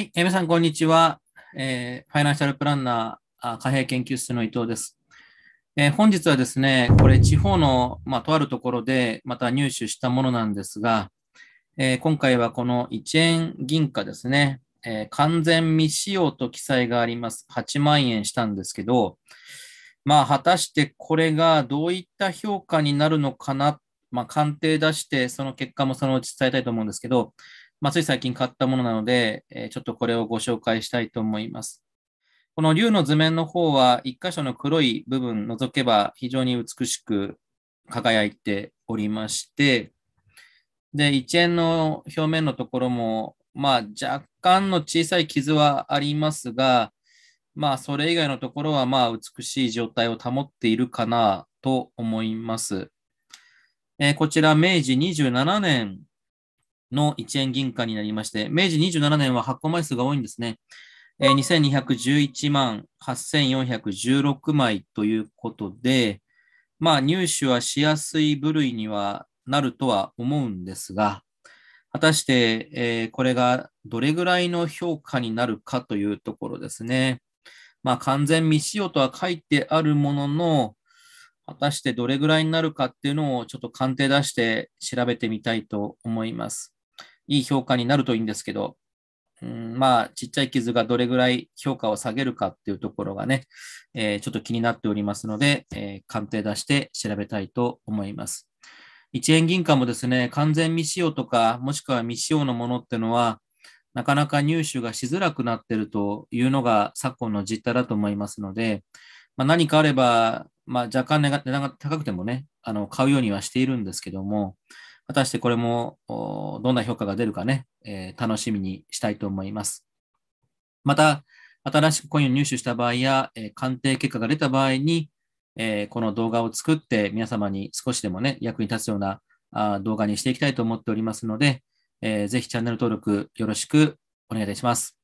はい、皆さん、こんにちは。えー、ファイナンシャルプランナー、貨幣研究室の伊藤です。えー、本日はですね、これ、地方の、まあ、とあるところで、また入手したものなんですが、えー、今回はこの1円銀貨ですね、え完全未使用と記載があります。8万円したんですけど、まあ、果たしてこれがどういった評価になるのかな、まあ、鑑定出して、その結果もそのうち伝えたいと思うんですけど、まあ、つい最近買ったものなので、えちょっとこれをご紹介したいと思います。この竜の図面の方は、1箇所の黒い部分除けば非常に美しく輝いておりまして、で、一円の表面のところも、まあ、若干の小さい傷はありますが、まあ、それ以外のところは、まあ、美しい状態を保っているかなと思います。えー、こちら、明治27年の1円銀貨になりまして、明治27年は発行枚数が多いんですね。えー、2211万8416枚ということで、まあ、入手はしやすい部類にはなるとは思うんですが、果たして、えー、これがどれぐらいの評価になるかというところですね。まあ、完全未使用とは書いてあるものの、果たしてどれぐらいになるかっていうのをちょっと鑑定出して調べてみたいと思います。いい評価になるといいんですけど、うん、まあ、ちっちゃい傷がどれぐらい評価を下げるかっていうところがね、えー、ちょっと気になっておりますので、えー、鑑定出して調べたいと思います。一円銀貨もですね、完全未使用とか、もしくは未使用のものっていうのは、なかなか入手がしづらくなっているというのが昨今の実態だと思いますので、まあ、何かあれば、まあ、若干値段が高くてもね、あの買うようにはしているんですけども、果たしてこれもどんな評価が出るかね、えー、楽しみにしたいと思います。また、新しくコインを入手した場合や、えー、鑑定結果が出た場合に、えー、この動画を作って皆様に少しでもね、役に立つようなあ動画にしていきたいと思っておりますので、えー、ぜひチャンネル登録よろしくお願いいたします。